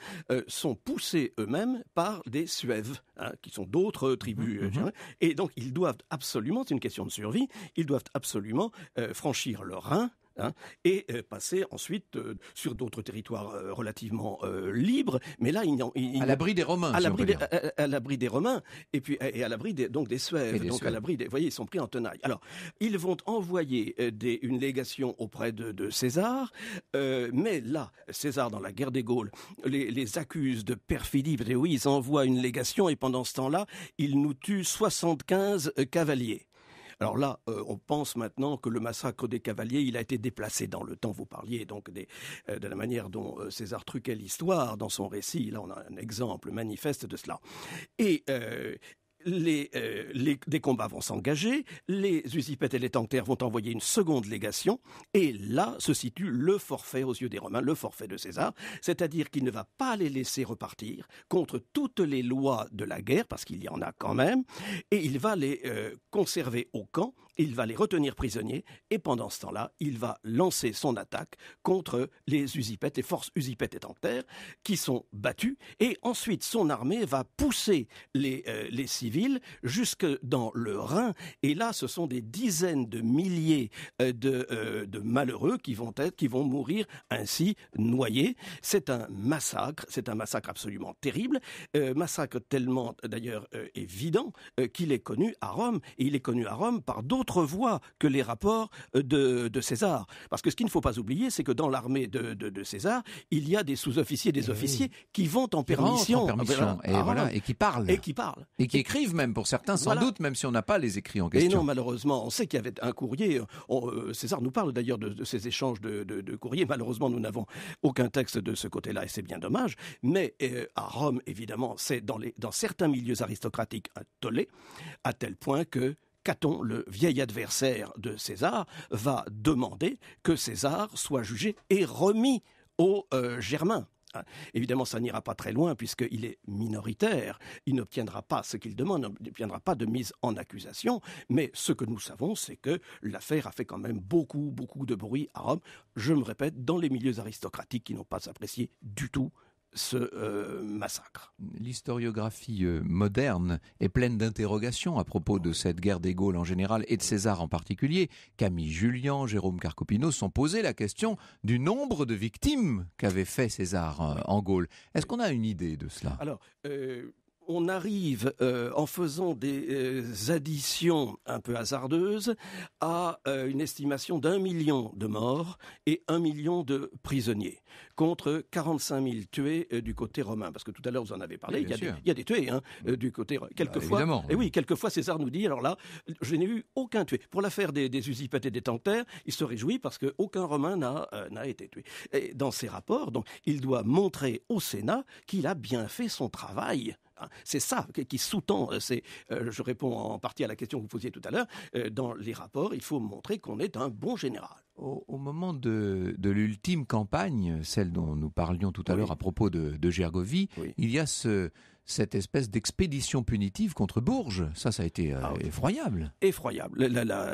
sont poussés eux-mêmes par des Suèves, hein, qui sont d'autres tribus mhm, mhm. germaines, et donc ils doivent absolument, c'est une question de survie, ils doivent absolument franchir le Rhin Hein, et euh, passer ensuite euh, sur d'autres territoires euh, relativement libres. Mais là, à l'abri des Romains. À l'abri des, à, l'abri des, Romains, et puis à l'abri des, donc des Suèves, donc à l'abri des. Vous voyez, ils sont pris en tenaille. Alors, ils vont envoyer des, une légation auprès de, César, mais là, César, dans la guerre des Gaules, les, accuse de perfidie. Et oui, ils envoient une légation, et pendant ce temps-là, ils nous tuent 75 cavaliers. Alors là, euh, on pense maintenant que le massacre des cavaliers, il a été déplacé dans le temps. Vous parliez donc euh, de la manière dont euh, César truquait l'histoire dans son récit. Là, on a un exemple manifeste de cela. Et euh, les, des combats vont s'engager, les usipètes et les tantaires vont envoyer une seconde légation, et là se situe le forfait aux yeux des Romains, le forfait de César, c'est-à-dire qu'il ne va pas les laisser repartir contre toutes les lois de la guerre, parce qu'il y en a quand même, et il va les euh, conserver au camp il va les retenir prisonniers et pendant ce temps-là, il va lancer son attaque contre les usipètes, les forces usipètes et terre qui sont battues et ensuite son armée va pousser les, euh, les civils jusque dans le Rhin et là ce sont des dizaines de milliers euh, euh, de, malheureux qui vont qui vont mourir ainsi noyés. C'est un massacre, c'est un massacre absolument terrible, massacre tellement d'ailleurs évident qu'il est connu à Rome et il est connu à Rome par d'autres autre voie que les rapports euh, de, César. Parce que ce qu'il ne faut pas oublier, c'est que dans l'armée de, César, il y a des sous-officiers, des eh officiers qui vont en permission, en permission ah, et, voilà, et qui parlent. Et qui parlent. Et qui écrivent même pour certains, sans doute, même si on n'a pas les écrits en question. Et non, malheureusement, on sait qu'il y avait un courrier. Euh, César nous parle d'ailleurs de, ces échanges de, courriers. Malheureusement, nous n'avons aucun texte de ce côté-là et c'est bien dommage. Mais euh, à Rome, évidemment, c'est dans, dans certains milieux aristocratiques à tollé, à tel point que Caton, le vieil adversaire de César, va demander que César soit jugé et remis aux euh, Germains. Évidemment, ça n'ira pas très loin puisqu'il est minoritaire. Il n'obtiendra pas ce qu'il demande, il n'obtiendra pas de mise en accusation. Mais ce que nous savons, c'est que l'affaire a fait quand même beaucoup, beaucoup de bruit à Rome. Je me répète, dans les milieux aristocratiques qui n'ont pas apprécié du tout ce euh, massacre. L'historiographie euh, moderne est pleine d'interrogations à propos de cette guerre des Gaules en général et de César en particulier. Camille Julien, Jérôme Carcopino sont posés la question du nombre de victimes qu'avait fait César euh, en Gaule. Est-ce qu'on a une idée de cela Alors, on arrive, euh, en faisant des euh, additions un peu hasardeuses, à euh, une estimation d'un million de morts et un million de prisonniers, contre 45 000 tués du côté romain. Parce que tout à l'heure, vous en avez parlé, il, y a des, tués hein, du côté romain. Bah, quelquefois, et oui, quelquefois, César nous dit, alors là, je n'ai eu aucun tué. Pour l'affaire des, des et des tentaires, il se réjouit parce qu'aucun Romain n'a été tué. dans ses rapports, donc, il doit montrer au Sénat qu'il a bien fait son travail c'est ça qui sous-tend, euh, c'est, euh, je réponds en partie à la question que vous posiez tout à l'heure, euh, dans les rapports, il faut montrer qu'on est un bon général. Au, moment de, l'ultime campagne, celle dont nous parlions tout à l'heure à propos de, Gergovie, il y a ce, cette espèce d'expédition punitive contre Bourges. Ça, ça a été euh, ah effroyable. Effroyable.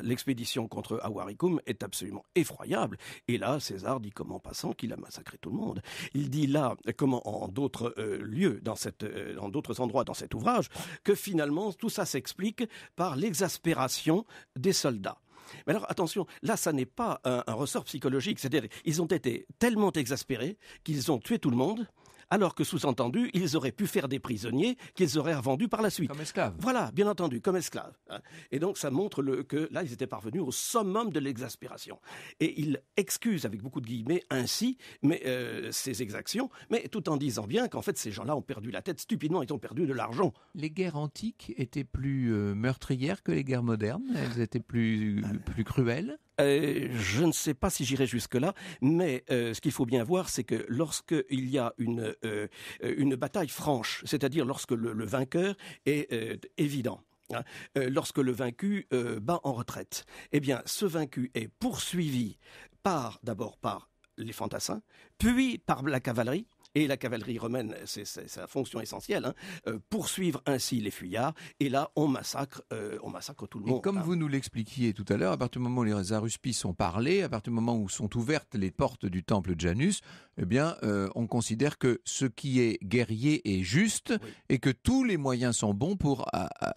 L'expédition contre Awaricum est absolument effroyable. Et là, César dit comme en passant qu'il a massacré tout le monde. Il dit là, comment en d'autres euh, lieux, dans, cette, euh, d'autres endroits, dans cet ouvrage, que finalement tout ça s'explique par l'exaspération des soldats. Mais alors attention, là ça n'est pas un, un ressort psychologique, c'est-à-dire ils ont été tellement exaspérés qu'ils ont tué tout le monde, alors que sous-entendu, ils auraient pu faire des prisonniers qu'ils auraient vendus par la suite. Comme esclaves. Voilà, bien entendu, comme esclaves. Hein. Et donc ça montre le, que là, ils étaient parvenus au summum de l'exaspération. Et ils « excusent » avec beaucoup de guillemets ainsi mais, euh, ces exactions, mais tout en disant bien qu'en fait, ces gens-là ont perdu la tête stupidement, ils ont perdu de l'argent. Les guerres antiques étaient plus euh, meurtrières que les guerres modernes, elles étaient plus euh, cruelles. Euh, je ne sais pas si j'irai jusque-là, mais euh, ce qu'il faut bien voir, c'est que lorsqu'il y a une, euh, une bataille franche, c'est-à-dire lorsque le, vainqueur est évident, hein, lorsque le vaincu bat en retraite. Eh bien, ce vaincu est poursuivi par d'abord par les fantassins, puis par la cavalerie, et la cavalerie romaine, c'est sa fonction essentielle, hein, euh, poursuivre ainsi les fuyards, et là on massacre, euh, on massacre tout le monde. Comme hein. vous nous l'expliquiez tout à l'heure, à partir du moment où les aruspies sont parlés, à partir du moment où sont ouvertes les portes du temple de Janus, eh bien, euh, on considère que ce qui est guerrier est juste et que tous les moyens sont bons pour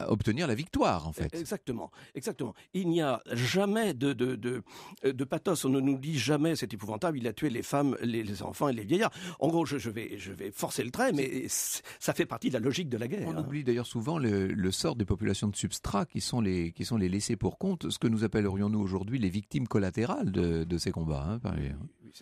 obtenir la victoire, en fait. Exactement, exactement. Il n'y a jamais de, de, euh, de, pathos. On ne nous dit jamais c'est épouvantable, il a tué les femmes, les, enfants et les vieillards. En gros, je, vais, je vais forcer le trait, mais ça fait partie de la logique de la guerre. On oublie d'ailleurs souvent le, sort des populations de substrat qui sont les, qui sont les laissés pour compte, ce que nous appellerions nous aujourd'hui les victimes collatérales de, ces combats. Hein,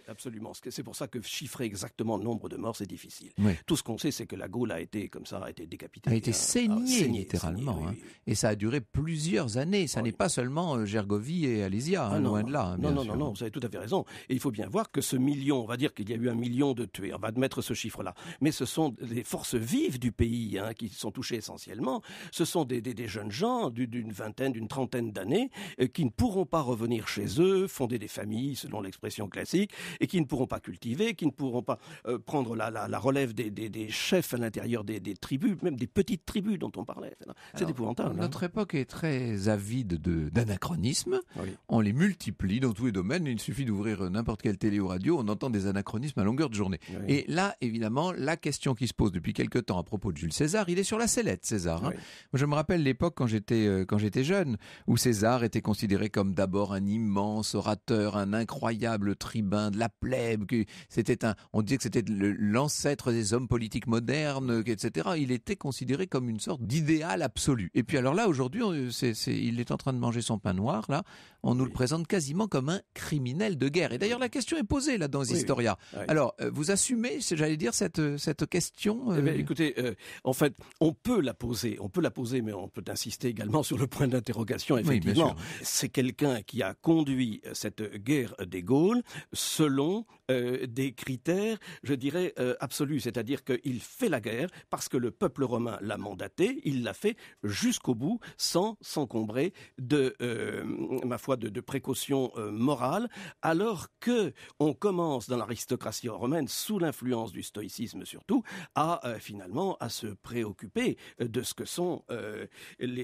absolument. C'est pour ça que chiffrer exactement le nombre de morts, c'est difficile. Tout ce qu'on sait, c'est que la Gaule a été, comme ça, a été décapitée. A été ah, ah, saignée, littéralement. Hein. Et ça a duré plusieurs années. Ça n'est pas seulement euh, Gergovie et Alésia, hein, ah, loin de là. Hein, non, non, non, vous avez tout à fait raison. Et il faut bien voir que ce million, on va dire qu'il y a eu un million de tués, on va admettre ce chiffre-là. Mais ce sont les forces vives du pays qui sont touchées essentiellement. Ce sont des, des jeunes gens d'une vingtaine, d'une trentaine d'années euh, qui ne pourront pas revenir chez eux, fonder des familles, selon l'expression classique, et qui ne pourront pas cultiver, qui ne pourront pas euh, prendre la, relève des, chefs à l'intérieur des, tribus, même des petites tribus dont on parlait. C'est épouvantable. Notre hein. époque est très avide d'anachronismes. On les multiplie dans tous les domaines. Il suffit d'ouvrir n'importe quelle télé ou radio, on entend des anachronismes à longueur de journée. Et là, évidemment, la question qui se pose depuis quelque temps à propos de Jules César, il est sur la sellette, César. Hein. Je me rappelle l'époque quand j'étais euh, quand j'étais jeune, où César était considéré comme d'abord un immense orateur, un incroyable tribun de la plèbe on disait que c'était l'ancêtre des hommes politiques modernes, etc. Il était considéré comme une sorte d'idéal absolu. Et puis alors là, aujourd'hui, il est en train de manger son pain noir. Là, on nous le présente quasiment comme un criminel de guerre. Et d'ailleurs, la question est posée là dans Historia. Ah alors, euh, vous assumez, j'allais dire cette euh, question euh, eh Écoutez, en fait, on peut la poser, on peut la poser, mais on peut insister également sur le point d'interrogation. Effectivement, c'est quelqu'un qui a conduit cette guerre des Gaules selon euh, des critères, je dirais, euh, absolus, c'est-à-dire qu'il fait la guerre parce que le peuple romain l'a mandaté, il l'a fait jusqu'au bout sans s'encombrer de, euh, ma foi, de, précautions morales, alors que on commence dans l'aristocratie romaine, sous l'influence du stoïcisme surtout, à finalement à se préoccuper de ce que sont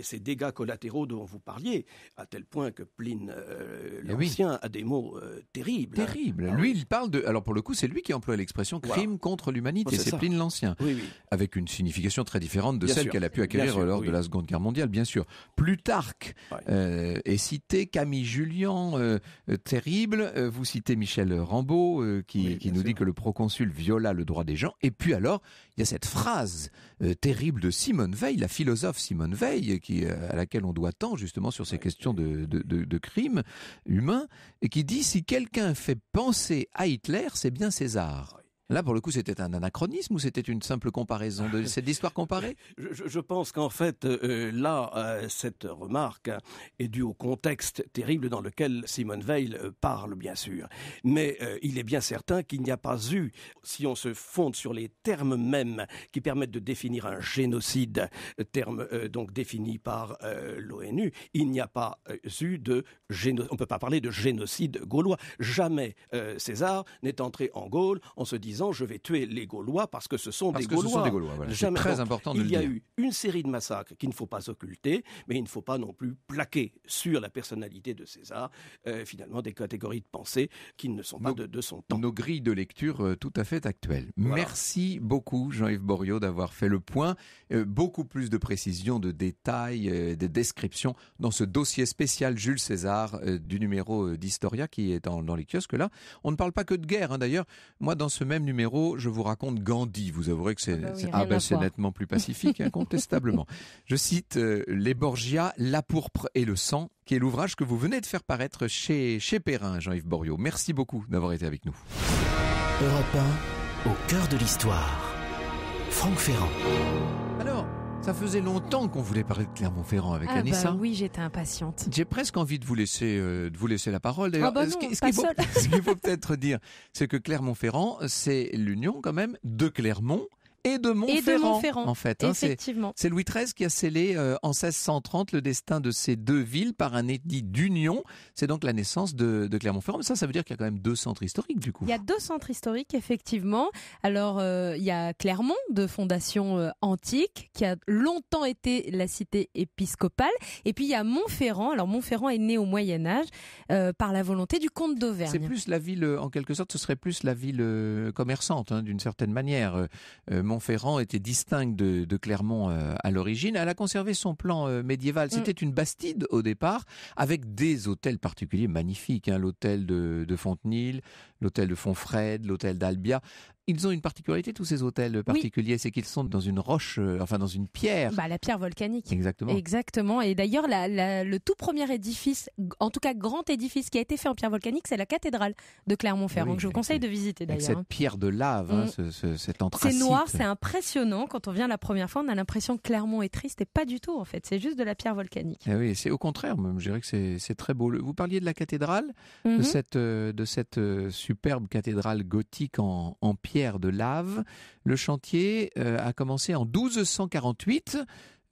ces dégâts collatéraux dont vous parliez, à tel point que Pline eh l'Ancien a des mots terribles. terrible ah Lui, il parle alors pour le coup, c'est lui qui emploie l'expression crime contre l'humanité. Oh, c'est Pline l'Ancien, avec une signification très différente de celle qu'elle a pu acquérir lors de la Seconde Guerre mondiale, bien sûr. Plutarque euh, est cité, Camille Julien, euh, euh, terrible. Vous citez Michel Rambaud qui, nous dit que le proconsul viola le droit des gens. Et puis alors, il y a cette phrase terrible de Simone Veil, la philosophe Simone Veil, qui à laquelle on doit tant justement sur ces questions de, crimes de, crime humain, et qui dit si quelqu'un fait penser à Hitler Hitler, c'est bien César. Là, pour le coup, c'était un anachronisme ou c'était une simple comparaison de cette histoire comparée je, pense qu'en fait, euh, euh, là, euh, cette remarque est due au contexte terrible dans lequel Simone Veil parle, bien sûr. Mais il est bien certain qu'il n'y a pas eu, si on se fonde sur les termes mêmes qui permettent de définir un génocide, terme donc défini par l'ONU, il n'y a pas eu de génocide. On ne peut pas parler de génocide gaulois. Jamais César n'est entré en Gaule en se disant je vais tuer les Gaulois parce que ce sont des Gaulois. très important de Il y a eu une série de massacres qu'il ne faut pas occulter, mais il ne faut pas non plus plaquer sur la personnalité de César euh, finalement des catégories de pensée qui ne sont pas de, son temps. Nos grilles de lecture euh, tout à fait actuelles. Merci beaucoup Jean-Yves Boriot d'avoir fait le point. Euh, beaucoup plus de précisions, de détails, de descriptions dans ce dossier spécial Jules César du numéro d'Historia qui est dans les kiosques là. On ne parle pas que de guerre hein, d'ailleurs. Moi dans ce même numéro, je vous raconte Gandhi. Vous avouerez que c'est ah bah ah bah, nettement plus pacifique, incontestablement. je cite euh, Les Borgia, la pourpre et le sang, qui est l'ouvrage que vous venez de faire paraître chez, chez Perrin, Jean-Yves Borio. Merci beaucoup d'avoir été avec nous. au cœur de l'histoire. Franck Ferrand. Alors, ça faisait longtemps qu'on voulait parler de Clermont-Ferrand avec ah Anissa. Bah oui, j'étais impatiente. J'ai presque envie de vous laisser, euh, de vous laisser la parole. D'ailleurs, ce qu'il faut, faut peut-être dire, c'est que Clermont-Ferrand, c'est l'union quand même de Clermont et de Montferrand. En fait, hein, c'est Louis XIII qui a scellé euh, en 1630 le destin de ces deux villes par un édit d'union. C'est donc la naissance de, Clermont-Ferrand. Ça, ça veut dire qu'il y a quand même deux centres historiques du coup. Il y a deux centres historiques effectivement. Alors euh, il y a Clermont de fondation euh, antique qui a longtemps été la cité épiscopale, et puis il y a Montferrand. Alors Montferrand est né au Moyen Âge par la volonté du comte d'Auvergne. C'est plus la ville en quelque sorte, ce serait plus la ville commerçante hein, d'une certaine manière. Montferrand était distincte de, Clermont euh, à l'origine. Elle a conservé son plan euh, médiéval. Mm. C'était une bastide au départ, avec des hôtels particuliers magnifiques. Hein. l'hôtel de, de Fontenil, l'hôtel de Fontfred, l'hôtel d'Albia. Ils ont une particularité, tous ces hôtels particuliers, c'est qu'ils sont dans une roche, euh, enfin dans une pierre. Bah, la pierre volcanique. Exactement. Exactement. Et d'ailleurs, le tout premier édifice, en tout cas grand édifice qui a été fait en pierre volcanique, c'est la cathédrale de Clermont-Ferrand, Donc que je vous conseille de visiter d'ailleurs. Cette hein. pierre de lave, hein, mm. cette entrée. C'est noir, c'est impressionnant. Quand on vient la première fois, on a l'impression que Clermont est triste et pas du tout en fait. C'est juste de la pierre volcanique. Eh oui, c'est au contraire, je dirais que c'est très beau. Vous parliez de la cathédrale, de mhm. cette, euh, de cette euh, superbe cathédrale gothique en pierre de lave. Le chantier euh, a commencé en 1248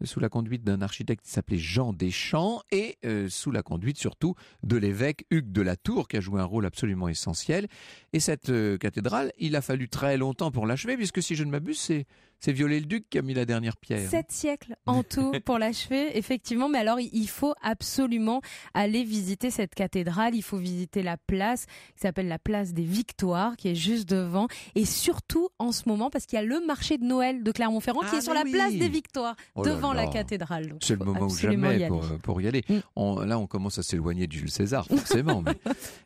sous la conduite d'un architecte qui s'appelait Jean Deschamps et euh, sous la conduite surtout de l'évêque Hugues de la Tour qui a joué un rôle absolument essentiel. Et cette euh, cathédrale, il a fallu très longtemps pour l'achever puisque si je ne m'abuse, c'est c'est Viollet-le-Duc qui a mis la dernière pierre. Sept siècles en tout pour l'achever, effectivement. Mais alors, il faut absolument aller visiter cette cathédrale. Il faut visiter la place qui s'appelle la place des Victoires, qui est juste devant. Et surtout en ce moment, parce qu'il y a le marché de Noël de Clermont-Ferrand qui ah est sur la place des Victoires, oh devant la cathédrale. C'est le moment ou jamais euh, pour, y aller. Mm. là, on commence à s'éloigner du Jules César, forcément.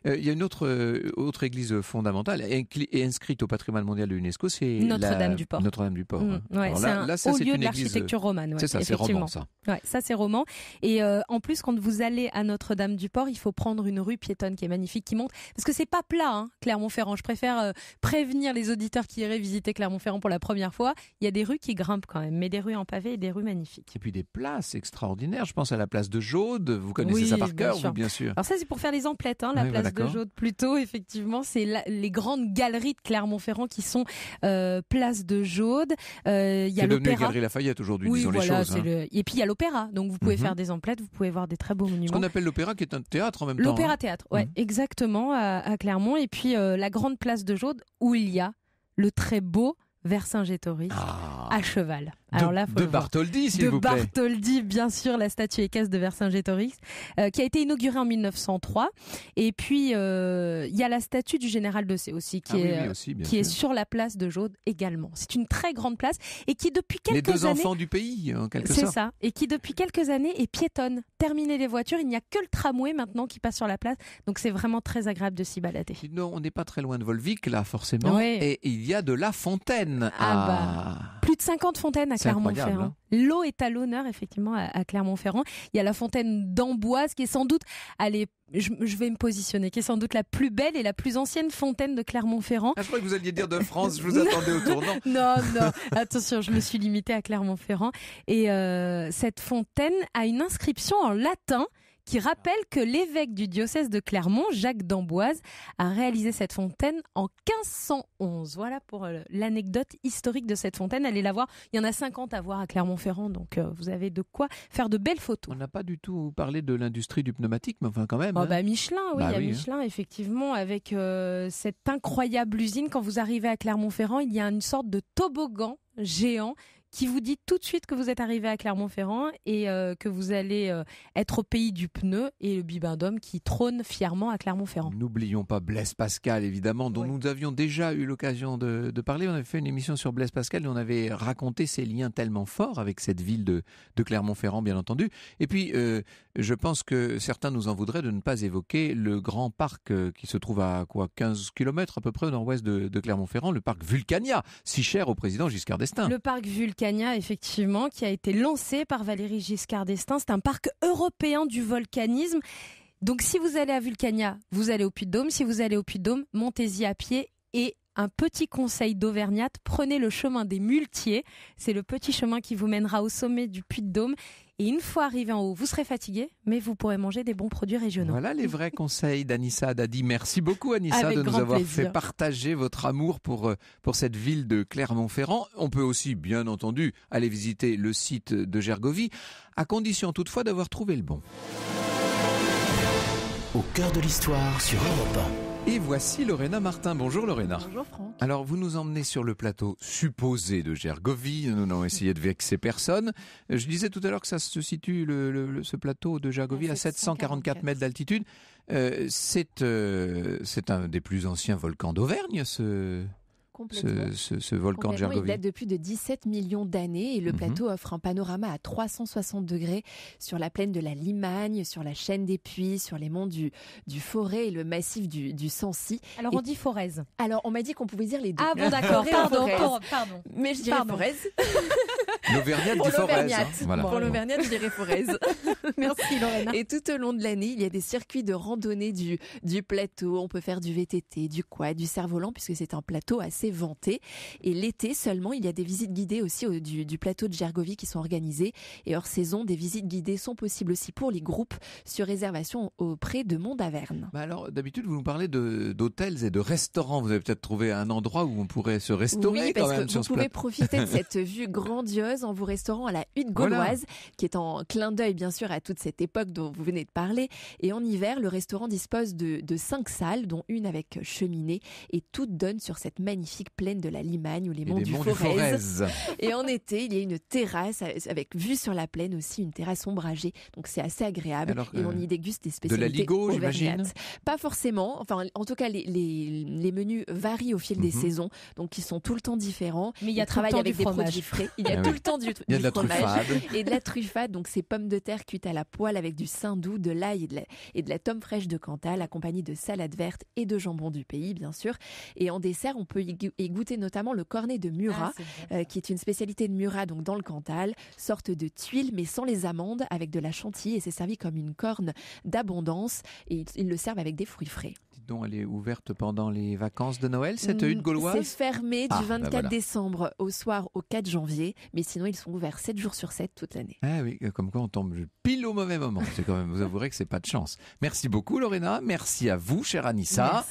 Euh, il y a une autre, euh, autre église fondamentale inscrite au patrimoine mondial de l'UNESCO, c'est Notre-Dame-du-Port. Notre-Dame-du-Port. Hein. Mm, c'est un lieu de l'architecture romane. c'est ça, c'est roman Ouais, ça c'est Et euh, en plus, quand vous allez à Notre-Dame-du-Port, il faut prendre une rue piétonne qui est magnifique, qui monte, parce que c'est pas plat, hein, Clermont-Ferrand. Je préfère euh, prévenir les auditeurs qui iraient visiter Clermont-Ferrand pour la première fois. Il y a des rues qui grimpent quand même, mais des rues en pavé et des rues magnifiques. Et puis des places extraordinaires. Je pense à la place de Jaude. Vous connaissez ça par cœur, bien, bien sûr. Alors ça, c'est pour faire les emplettes, hein, la bah, place de Jaude. Plutôt, effectivement, c'est les grandes galeries de Clermont-Ferrand qui sont euh, place de Jaude. Euh, il y a Galerie Lafayette aujourd'hui, disons les choses. Hein. Et puis il y a l'opéra, donc vous pouvez mhm. faire des emplettes, vous pouvez voir des très beaux monuments. Ce qu'on appelle l'opéra, qui est un théâtre en même temps. L'opéra hein. théâtre, ouais, mhm. exactement, à, Clermont. Et puis euh, la grande place de Jaude, où il y a le très beau Vercingétorix ah. à cheval. Alors de, là, de Bartholdi, s'il vous plaît. De Bartholdi, bien sûr, la statue équestre de Vercingétorix, euh, qui a été inaugurée en 1903. Et puis, euh, il y a la statue du général de C aussi, qui, ah est, sur la place de Jaude également. C'est une très grande place et qui, depuis quelques années... Les deux enfants du pays, en quelque C'est ça. Et qui, depuis quelques années, est piétonne. Terminer les voitures, il n'y a que le tramway maintenant qui passe sur la place. Donc, c'est vraiment très agréable de s'y balader. Non, on n'est pas très loin de Volvic, là, forcément. Et il y a de la fontaine ah bah, plus de 50 fontaines à Clermont-Ferrand. Hein. L'eau est à l'honneur, effectivement, à, Clermont-Ferrand. Il y a la fontaine d'Amboise, qui est sans doute, allez, je, vais me positionner, qui est sans doute la plus belle et la plus ancienne fontaine de Clermont-Ferrand. Ah, je crois que vous alliez dire de France, je vous attendais au tournant. non, non, attention, je me suis limitée à Clermont-Ferrand. Et euh, cette fontaine a une inscription en latin qui rappelle que l'évêque du diocèse de Clermont, Jacques d'Amboise, a réalisé cette fontaine en 1511. Voilà pour euh, l'anecdote historique de cette fontaine. Allez la voir. Il y en a 50 à voir à Clermont-Ferrand, donc euh, vous avez de quoi faire de belles photos. On n'a pas du tout parlé de l'industrie du pneumatique, mais enfin quand même. Oh hein. bah Michelin, oui, bah hein. Michelin, effectivement, avec euh, cette incroyable usine. Quand vous arrivez à Clermont-Ferrand, il y a une sorte de toboggan géant qui vous dit tout de suite que vous êtes arrivé à Clermont-Ferrand et euh, que vous allez euh, être au pays du pneu et le bibindome qui trône fièrement à Clermont-Ferrand. N'oublions pas Blaise Pascal, évidemment, dont nous avions déjà eu l'occasion de, parler. On avait fait une émission sur Blaise Pascal et on avait raconté ses liens tellement forts avec cette ville de, Clermont-Ferrand, bien entendu. Et puis, euh, je pense que certains nous en voudraient de ne pas évoquer le grand parc qui se trouve à quoi 15 km à peu près au nord-ouest de, de Clermont-Ferrand, le parc Vulcania, si cher au président Giscard d'Estaing. Le parc Vulcania Vulcania effectivement, qui a été lancé par Valérie Giscard d'Estaing. C'est un parc européen du volcanisme. Donc si vous allez à Vulcania, vous allez au Puy-de-Dôme. Si vous allez au Puy-de-Dôme, montez-y à pied et un petit conseil d'Auvergnate, prenez le chemin des Multiers. C'est le petit chemin qui vous mènera au sommet du Puy-de-Dôme. Et une fois arrivé en haut, vous serez fatigué, mais vous pourrez manger des bons produits régionaux. Voilà les vrais conseils d'Anissa Dadi. Merci beaucoup Anissa de nous avoir fait partager votre amour pour, euh, pour cette ville de Clermont-Ferrand. On peut aussi, bien entendu, aller visiter le site de Gergovie, à condition toutefois d'avoir trouvé le bon. Au cœur de l'histoire sur Europe et voici Lorena Martin. Bonjour Lorena. Bonjour Franck. Alors vous nous emmenez sur le plateau supposé de Gergovie. Nous n'avons essayé de vexer personne. Euh, je disais tout à l'heure que ça se situe, le, ce plateau de Gergovie, à 744 mètres d'altitude. Euh, euh, c'est un des plus anciens volcans d'Auvergne, ce ce, ce, volcan de Gergovie. Il date de plus de 17 millions d'années et le mhm. plateau offre un panorama à 360 degrés sur la plaine de la Limagne, sur la chaîne des Puits, sur les monts du, du Forêt et le massif du, du Sancy. Alors on dit Forez. Alors on m'a dit qu'on pouvait dire les deux. Ah bon d'accord, pardon, Mais je dirais Forez. L'Auvergnate du Pour hein. l'Auvergnat je dirais Forez. Merci Lorena. Et tout au long de l'année, il y a des circuits de randonnée du, du plateau. On peut faire du VTT, du quoi du cerf-volant puisque c'est un plateau assez vanté Et l'été seulement, il y a des visites guidées aussi euh, du, plateau de Gergovie qui sont organisées. Et hors saison, des visites guidées sont possibles aussi pour les groupes sur réservation auprès de Mont-Averne. Bah alors, d'habitude, vous nous parlez d'hôtels et de restaurants. Vous avez peut-être trouvé un endroit où on pourrait se restaurer oui, parce que vous pouvez profiter de cette vue grandiose en vous restaurant à la Hutte Gauloise, qui est en clin d'œil bien sûr à toute cette époque dont vous venez de parler. Et en hiver, le restaurant dispose de, de cinq salles, dont une avec cheminée, et toutes donnent sur cette magnifique pleine de la Limagne ou les monts, du, Forez. Et en été, il y a une terrasse avec vue sur la plaine aussi, une terrasse ombragée. Donc c'est assez agréable et on y déguste des spécialités. De la Ligo, j'imagine. Pas forcément. Enfin, en tout cas, les, menus varient au fil des mhm. saisons, donc ils sont tout le temps différents. Mais il y a travail avec des produits frais. Il y a ah tout le temps du, fromage et de la truffade. Donc c'est pommes de terre cuites à la poêle avec du doux de l'ail et de la, tome fraîche de Cantal, accompagnée de salade verte et de jambon du pays, bien sûr. Et en dessert, on peut y et goûter notamment le cornet de Murat, ah, euh, qui est une spécialité de Murat, donc dans le Cantal, sorte de tuile mais sans les amandes, avec de la chantilly et c'est servi comme une corne d'abondance et ils, le servent avec des fruits frais. Dites elle est ouverte pendant les vacances de Noël, cette une mm, hutte gauloise C'est fermé du 24 ah, bah décembre au soir au 4 janvier, mais sinon ils sont ouverts 7 jours sur 7 toute l'année. Ah oui, euh, comme quoi on tombe pile au mauvais moment. quand même, vous avouerez que c'est pas de chance. Merci beaucoup Lorena, merci à vous chère Anissa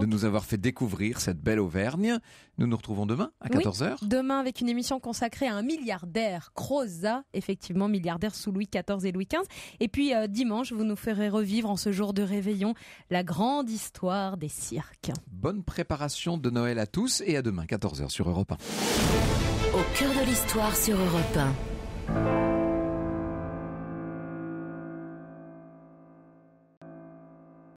de nous avoir fait découvrir cette belle Auvergne. Nous nous retrouvons demain à 14h. demain avec une émission consacrée à un milliardaire, Croza, effectivement milliardaire sous Louis XIV et Louis XV. Et puis euh, dimanche, vous nous ferez revivre en ce jour de réveillon la grande histoire des cirques. Bonne préparation de Noël à tous et à demain 14h sur Europe 1. Au cœur de l'histoire sur Europe 1.